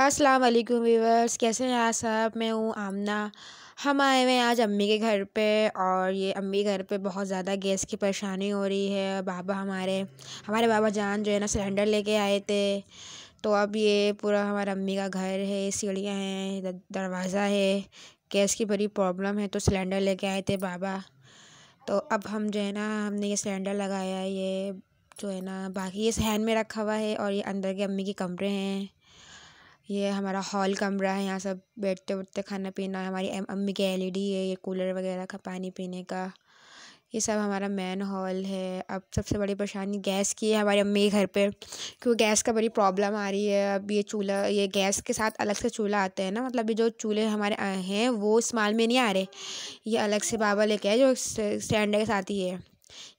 अस्सलाम वालेकुम व्यूवर्स कैसे हैं आप सब मैं हूँ आमना हम आए हुए हैं आज अम्मी के घर पे और ये अम्मी घर पे बहुत ज़्यादा गैस की परेशानी हो रही है बाबा हमारे हमारे बाबा जान जो है ना सिलेंडर लेके आए थे तो अब ये पूरा हमारा अम्मी का घर है सीढ़ियाँ हैं दरवाज़ा है गैस की बड़ी प्रॉब्लम है तो सिलेंडर लेके आए थे बाबा तो अब हम जो है ना हमने ये सिलेंडर लगाया ये जो है ना बाकी ये सहन में रखा हुआ है और ये अंदर के अम्मी के कमरे हैं ये हमारा हॉल कमरा है यहाँ सब बैठते उठते खाना पीना हमारी अम्मी की एल ई डी है ये कूलर वगैरह का पानी पीने का ये सब हमारा मेन हॉल है अब सबसे बड़ी परेशानी गैस की है हमारी अम्मी के घर पे क्योंकि गैस का बड़ी प्रॉब्लम आ रही है अब ये चूल्हा ये गैस के साथ अलग से चूल्हा आते हैं ना मतलब ये जो चूल्हे हमारे हैं वो इस्तेमाल में नहीं आ रहे ये अलग से बाबा लेके आए जो स्टैंडर के साथ ही है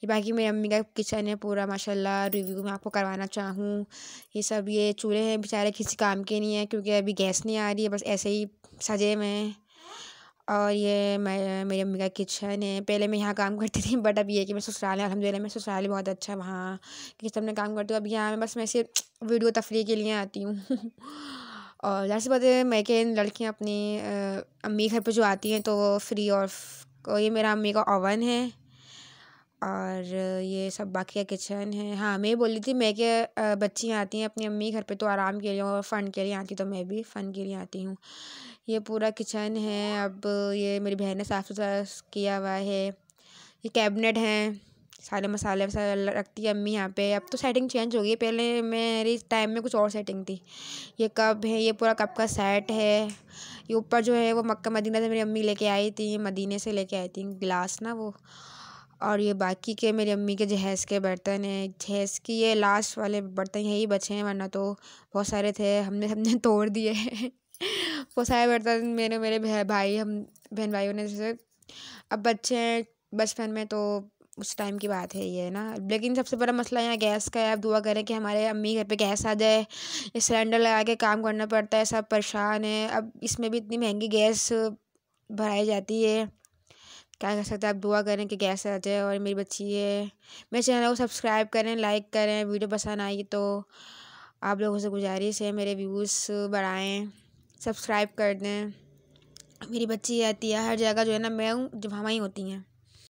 ये बाकी मेरी अम्मी का किचन है पूरा माशाल्लाह रिव्यू मैं आपको करवाना चाहूँ ये सब ये चूल्हे हैं बेचारे किसी काम के नहीं है क्योंकि अभी गैस नहीं आ रही है बस ऐसे ही सजे हुए हैं और ये मैं मेरी अम्मी का किचन है पहले मैं यहाँ काम करती थी बट अब ये कि मैं ससुराल अलहमदिल्ला मैं ससुराल बहुत अच्छा वहाँ किचन में काम करती हूँ अब यहाँ मैं बस मैं सिर्फ वीडियो तफरी के लिए आती हूँ और से बात है मैं के लड़कियाँ अपनी अम्मी घर पर जो आती हैं तो फ्री और ये मेरा अम्मी का ओवन है और ये सब बाकी का किचन है हाँ मैं बोल रही थी मैं के बच्चियाँ आती हैं अपनी अम्मी घर पे तो आराम के लिए और फ़न के लिए आती तो मैं भी फ़न के लिए आती हूँ ये पूरा किचन है अब ये मेरी बहन ने साफ़ सुथरा किया हुआ है ये कैबिनेट हैं सारे मसाले वसाले रखती है अम्मी यहाँ पे अब तो सेटिंग चेंज हो गई पहले मेरे टाइम में कुछ और सेटिंग थी ये कप है ये पूरा कप का सेट है ये ऊपर जो है वो मक्का मदीना से मेरी अम्मी लेके आई थी मदीने से लेके आई थी ग्लास ना वो और ये बाकी के मेरी अम्मी के जहेज़ के बर्तन हैं जहेज़ की ये लास्ट वाले बर्तन यही बचे हैं वरना तो बहुत सारे थे हमने हमने तोड़ दिए बहुत वो सारे बर्तन मेरे मेरे भाई हम बहन भाइयों ने जैसे अब बच्चे हैं बचपन में तो उस टाइम की बात है ये ना लेकिन सबसे बड़ा मसला यहाँ गैस का है आप दुआ करें कि हमारे अम्मी घर पे गैस आ जाए ये सिलेंडर लगा के काम करना पड़ता है सब परेशान है अब इसमें भी इतनी महंगी गैस भराई जाती है क्या कर सकते हैं आप दुआ करें कि गैस आ जाए और मेरी बच्ची है मेरे चैनल को सब्सक्राइब करें लाइक करें वीडियो पसंद आई तो आप लोगों से गुजारिश है मेरे व्यूज़ बढ़ाएँ सब्सक्राइब कर दें मेरी बच्ची आती है हर जगह जो है ना मैं हूँ जब हम ही होती हैं